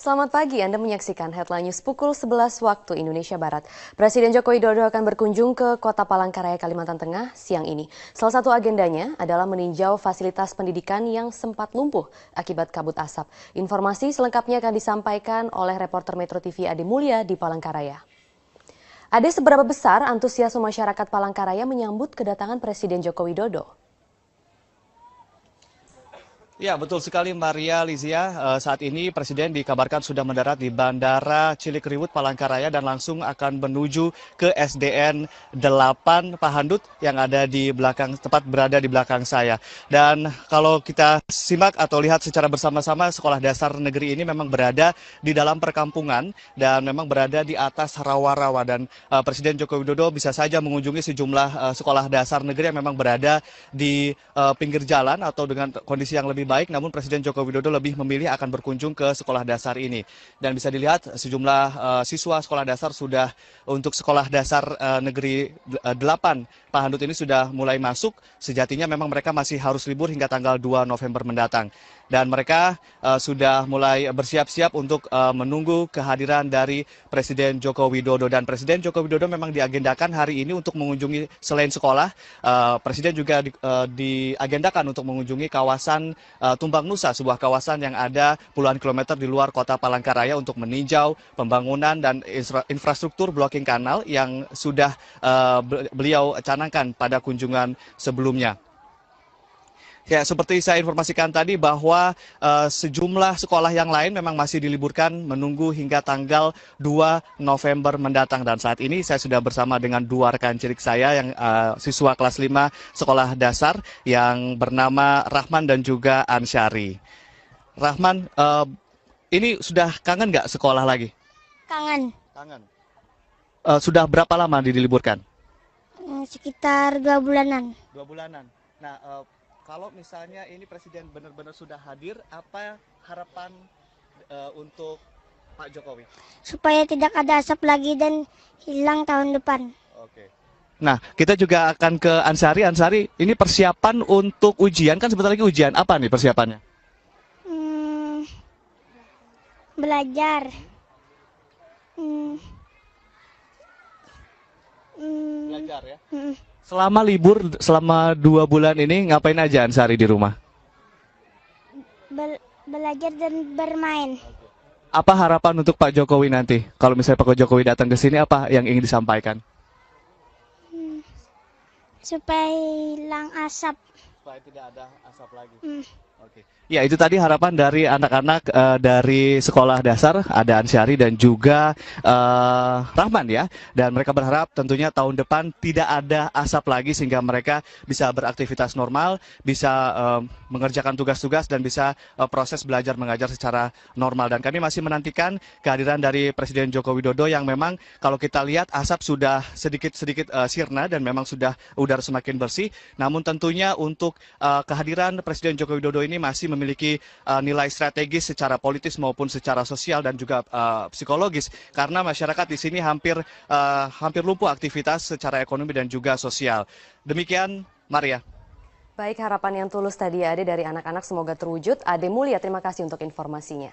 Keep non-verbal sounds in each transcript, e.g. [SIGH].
Selamat pagi, Anda menyaksikan Headline News pukul 11 waktu Indonesia Barat. Presiden Joko Widodo akan berkunjung ke Kota Palangkaraya, Kalimantan Tengah siang ini. Salah satu agendanya adalah meninjau fasilitas pendidikan yang sempat lumpuh akibat kabut asap. Informasi selengkapnya akan disampaikan oleh reporter Metro TV Ade Mulia di Palangkaraya. Ada seberapa besar antusiasme masyarakat Palangkaraya menyambut kedatangan Presiden Joko Widodo? Ya, betul sekali Maria Lizia. Eh, saat ini Presiden dikabarkan sudah mendarat di Bandara Cilikriwut, Palangkaraya dan langsung akan menuju ke SDN 8 Pahandut yang ada di belakang tepat berada di belakang saya. Dan kalau kita simak atau lihat secara bersama-sama sekolah dasar negeri ini memang berada di dalam perkampungan dan memang berada di atas rawa-rawa dan uh, Presiden Joko Widodo bisa saja mengunjungi sejumlah uh, sekolah dasar negeri yang memang berada di uh, pinggir jalan atau dengan kondisi yang lebih baik namun Presiden Joko Widodo lebih memilih akan berkunjung ke sekolah dasar ini. Dan bisa dilihat sejumlah uh, siswa sekolah dasar sudah untuk sekolah dasar uh, negeri eh, delapan Pak Handut ini sudah mulai masuk. Sejatinya memang mereka masih harus libur hingga tanggal 2 November mendatang dan mereka eh, sudah mulai bersiap siap untuk eh, menunggu kehadiran dari Presiden Joko Widodo dan Presiden Joko Widodo memang diagendakan hari ini untuk mengunjungi selain sekolah eh, Presiden juga di, diagendakan untuk mengunjungi kawasan Tumbang Nusa sebuah kawasan yang ada puluhan kilometer di luar kota Palangkaraya untuk meninjau pembangunan dan infrastruktur blocking kanal yang sudah beliau canangkan pada kunjungan sebelumnya. Ya, seperti saya informasikan tadi bahwa uh, sejumlah sekolah yang lain memang masih diliburkan menunggu hingga tanggal 2 November mendatang dan saat ini saya sudah bersama dengan dua rekan cilik saya yang uh, siswa kelas 5 sekolah dasar yang bernama Rahman dan juga Ansyari. Rahman, uh, ini sudah kangen nggak sekolah lagi? Kangen. Kangen. Uh, sudah berapa lama diliburkan? Hmm, sekitar dua bulanan. Dua bulanan. Nah, uh, kalau misalnya ini presiden benar-benar sudah hadir, apa harapan uh, untuk Pak Jokowi? Supaya tidak ada asap lagi dan hilang tahun depan. Oke. Nah, kita juga akan ke Ansari. Ansari, ini persiapan untuk ujian kan sebentar lagi ujian. Apa nih persiapannya? Hmm, belajar. Hmm, Ansar ya. Selama libur selama dua bulan ini ngapain aja Ansari di rumah? Be belajar dan bermain. Apa harapan untuk Pak Jokowi nanti? Kalau misalnya Pak Jokowi datang ke sini apa yang ingin disampaikan? Hmm. Supaya hilang asap. Supaya tidak ada asap lagi. Hmm. Ya itu tadi harapan dari anak-anak uh, dari sekolah dasar ada Ansyari dan juga uh, Rahman ya dan mereka berharap tentunya tahun depan tidak ada asap lagi sehingga mereka bisa beraktivitas normal bisa uh, mengerjakan tugas-tugas dan bisa uh, proses belajar mengajar secara normal dan kami masih menantikan kehadiran dari Presiden Joko Widodo yang memang kalau kita lihat asap sudah sedikit-sedikit uh, sirna dan memang sudah udara semakin bersih namun tentunya untuk uh, kehadiran Presiden Joko Widodo ini ini masih memiliki eh, nilai strategis secara politis maupun secara sosial dan juga eh, psikologis karena masyarakat di sini eh, hampir lumpuh aktivitas secara ekonomi dan juga sosial. Demikian Maria. Baik, harapan yang tulus tadi Ade dari anak-anak semoga terwujud. Ade Mulia, terima kasih untuk informasinya.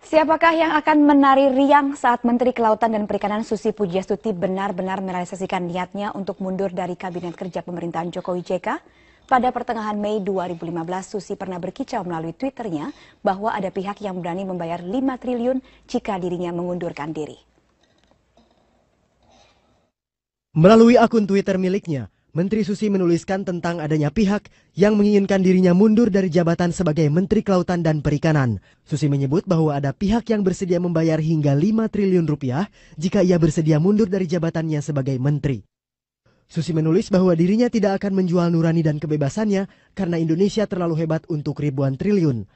Siapakah yang akan menari riang saat Menteri Kelautan dan Perikanan Susi Pujiastuti benar-benar merealisasikan niatnya untuk mundur dari Kabinet Kerja Pemerintahan Jokowi JK? Pada pertengahan Mei 2015, Susi pernah berkicau melalui Twitternya bahwa ada pihak yang berani membayar 5 triliun jika dirinya mengundurkan diri. Melalui akun Twitter miliknya, Menteri Susi menuliskan tentang adanya pihak yang menginginkan dirinya mundur dari jabatan sebagai Menteri Kelautan dan Perikanan. Susi menyebut bahwa ada pihak yang bersedia membayar hingga 5 triliun rupiah jika ia bersedia mundur dari jabatannya sebagai menteri. Susi menulis bahwa dirinya tidak akan menjual nurani dan kebebasannya karena Indonesia terlalu hebat untuk ribuan triliun.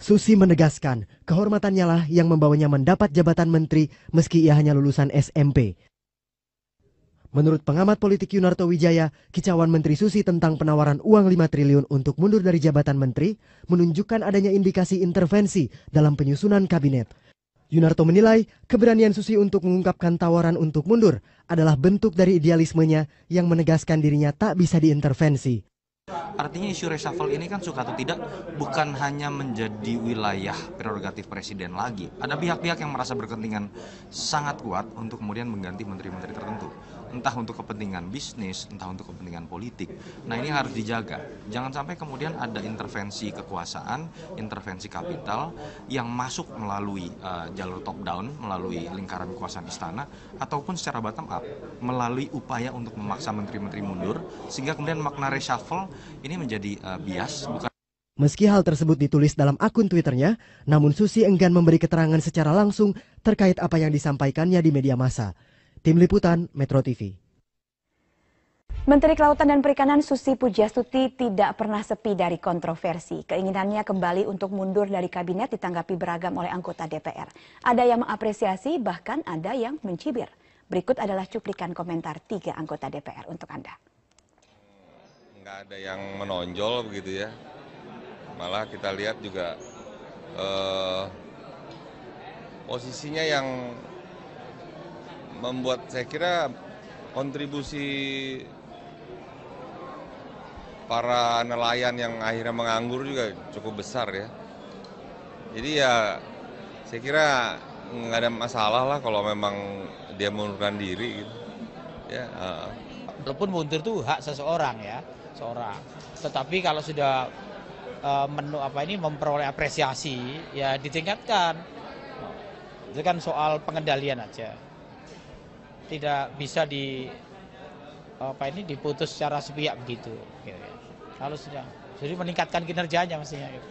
Susi menegaskan, kehormatannya lah yang membawanya mendapat jabatan menteri meski ia hanya lulusan SMP. Menurut pengamat politik Yunarto Wijaya, kicauan Menteri Susi tentang penawaran uang 5 triliun untuk mundur dari jabatan menteri menunjukkan adanya indikasi intervensi dalam penyusunan kabinet. Yunarto menilai keberanian Susi untuk mengungkapkan tawaran untuk mundur adalah bentuk dari idealismenya yang menegaskan dirinya tak bisa diintervensi. Artinya isu reshuffle ini kan suka atau tidak bukan hanya menjadi wilayah prerogatif presiden lagi. Ada pihak-pihak yang merasa berkepentingan sangat kuat untuk kemudian mengganti menteri-menteri tertentu entah untuk kepentingan bisnis, entah untuk kepentingan politik. Nah, ini harus dijaga. Jangan sampai kemudian ada intervensi kekuasaan, intervensi kapital yang masuk melalui uh, jalur top down, melalui lingkaran kekuasaan istana ataupun secara bottom up melalui upaya untuk memaksa menteri-menteri mundur sehingga kemudian makna reshuffle ini menjadi uh, bias bukan Meski hal tersebut ditulis dalam akun Twitternya, namun Susi enggan memberi keterangan secara langsung terkait apa yang disampaikannya di media massa. Tim Liputan Metro TV. Menteri Kelautan dan Perikanan Susi Pujastuti tidak pernah sepi dari kontroversi. Keinginannya kembali untuk mundur dari kabinet ditanggapi beragam oleh anggota DPR. Ada yang mengapresiasi, bahkan ada yang mencibir. Berikut adalah cuplikan komentar tiga anggota DPR untuk Anda. Nggak ada yang menonjol begitu ya. Malah kita lihat juga eh, posisinya yang membuat saya kira kontribusi para nelayan yang akhirnya menganggur juga cukup besar ya. Jadi ya saya kira nggak ada masalah lah kalau memang dia mengundurkan diri gitu. Ya, uh. Walaupun mundur itu hak seseorang ya, seorang. Tetapi kalau sudah uh, menu apa ini memperoleh apresiasi ya ditingkatkan. Itu kan soal pengendalian aja tidak bisa di apa ini diputus secara sepihak begitu. Kalau sudah, jadi meningkatkan kinerjanya mestinya. [LAUGHS]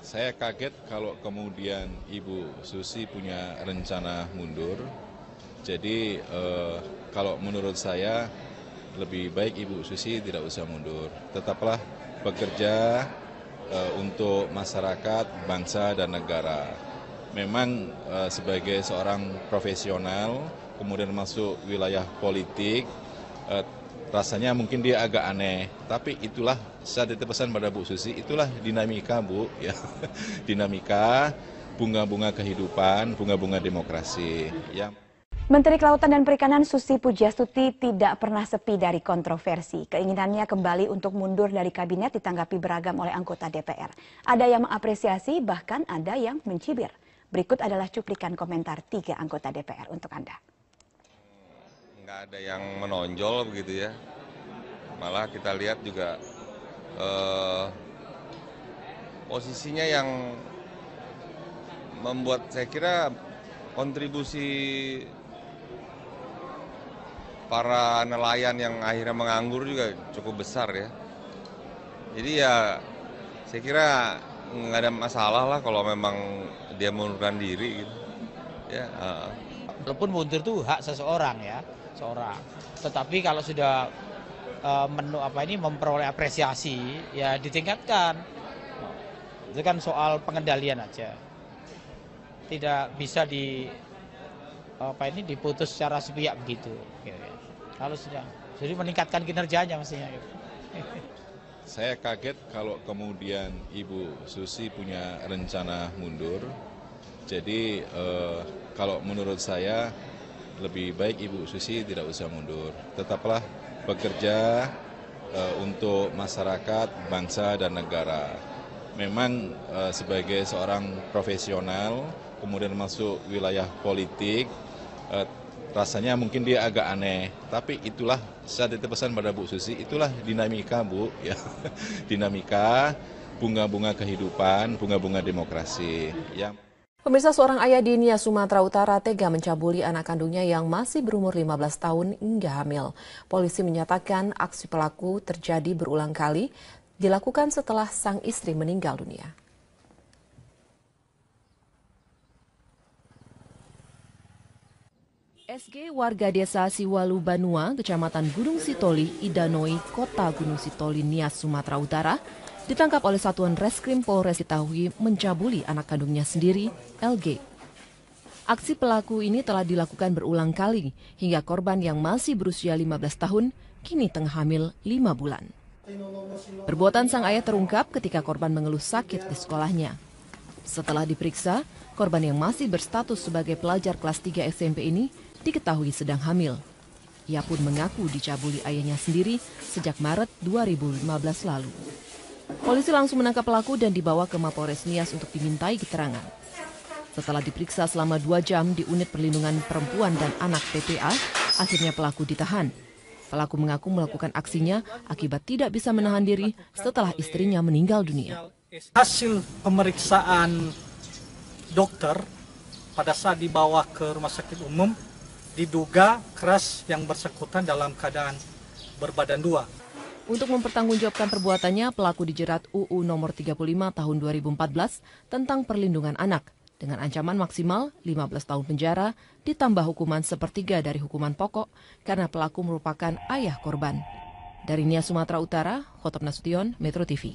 Saya kaget kalau kemudian Ibu Susi punya rencana mundur. Jadi eh, kalau menurut saya lebih baik Ibu Susi tidak usah mundur. Tetaplah bekerja eh, untuk masyarakat, bangsa dan negara. Memang eh, sebagai seorang profesional kemudian masuk wilayah politik eh, rasanya mungkin dia agak aneh tapi itulah saya titip pesan pada Bu Susi itulah dinamika Bu [LAUGHS] ya dinamika bunga-bunga kehidupan bunga-bunga demokrasi ya Menteri Kelautan dan Perikanan Susi Pujastuti tidak pernah sepi dari kontroversi. Keinginannya kembali untuk mundur dari kabinet ditanggapi beragam oleh anggota DPR. Ada yang mengapresiasi, bahkan ada yang mencibir. Berikut adalah cuplikan komentar tiga anggota DPR untuk Anda nggak ada yang menonjol begitu ya malah kita lihat juga eh, posisinya yang membuat saya kira kontribusi para nelayan yang akhirnya menganggur juga cukup besar ya. Jadi ya saya kira nggak ada masalah lah kalau memang dia mengundurkan diri gitu. Ya, uh, Walaupun mundur itu hak seseorang ya, seorang. Tetapi kalau sudah e, menu apa ini memperoleh apresiasi ya ditingkatkan. Itu kan soal pengendalian aja. Tidak bisa di apa ini diputus secara sepihak begitu. Kalau sudah jadi meningkatkan kinerjanya mestinya. Gitu. [LAUGHS] Saya kaget kalau kemudian Ibu Susi punya rencana mundur. Jadi eh, kalau menurut saya lebih baik Ibu Susi tidak usah mundur. Tetaplah bekerja e, untuk masyarakat, bangsa, dan negara. Memang e, sebagai seorang profesional, kemudian masuk wilayah politik, e, rasanya mungkin dia agak aneh. Tapi itulah saya titip pesan pada Bu Susi, itulah dinamika Bu, [LAUGHS] ya dinamika bunga-bunga kehidupan, bunga-bunga demokrasi. Ya. Pemirsa seorang ayah di Nia, Sumatera Utara tega mencabuli anak kandungnya yang masih berumur 15 tahun hingga hamil. Polisi menyatakan aksi pelaku terjadi berulang kali, dilakukan setelah sang istri meninggal dunia. SG warga desa Siwalu Banua, kecamatan Gunung Sitoli, Idanoi, kota Gunung Sitoli, Nias, Sumatera Utara, ditangkap oleh Satuan Reskrim Polres diketahui mencabuli anak kandungnya sendiri, LG. Aksi pelaku ini telah dilakukan berulang kali hingga korban yang masih berusia 15 tahun kini tengah hamil 5 bulan. Perbuatan sang ayah terungkap ketika korban mengeluh sakit di sekolahnya. Setelah diperiksa, korban yang masih berstatus sebagai pelajar kelas 3 SMP ini diketahui sedang hamil. Ia pun mengaku dicabuli ayahnya sendiri sejak Maret 2015 lalu. Polisi langsung menangkap pelaku dan dibawa ke Mapores Nias untuk dimintai keterangan. Setelah diperiksa selama dua jam di unit perlindungan perempuan dan anak PPA, akhirnya pelaku ditahan. Pelaku mengaku melakukan aksinya akibat tidak bisa menahan diri setelah istrinya meninggal dunia. Hasil pemeriksaan dokter pada saat dibawa ke rumah sakit umum diduga keras yang bersangkutan dalam keadaan berbadan dua. Untuk mempertanggungjawabkan perbuatannya, pelaku dijerat UU nomor 35 tahun 2014 tentang perlindungan anak dengan ancaman maksimal 15 tahun penjara ditambah hukuman sepertiga dari hukuman pokok karena pelaku merupakan ayah korban. Dari Nia Sumatera Utara, Khotob Nasution, Metro TV.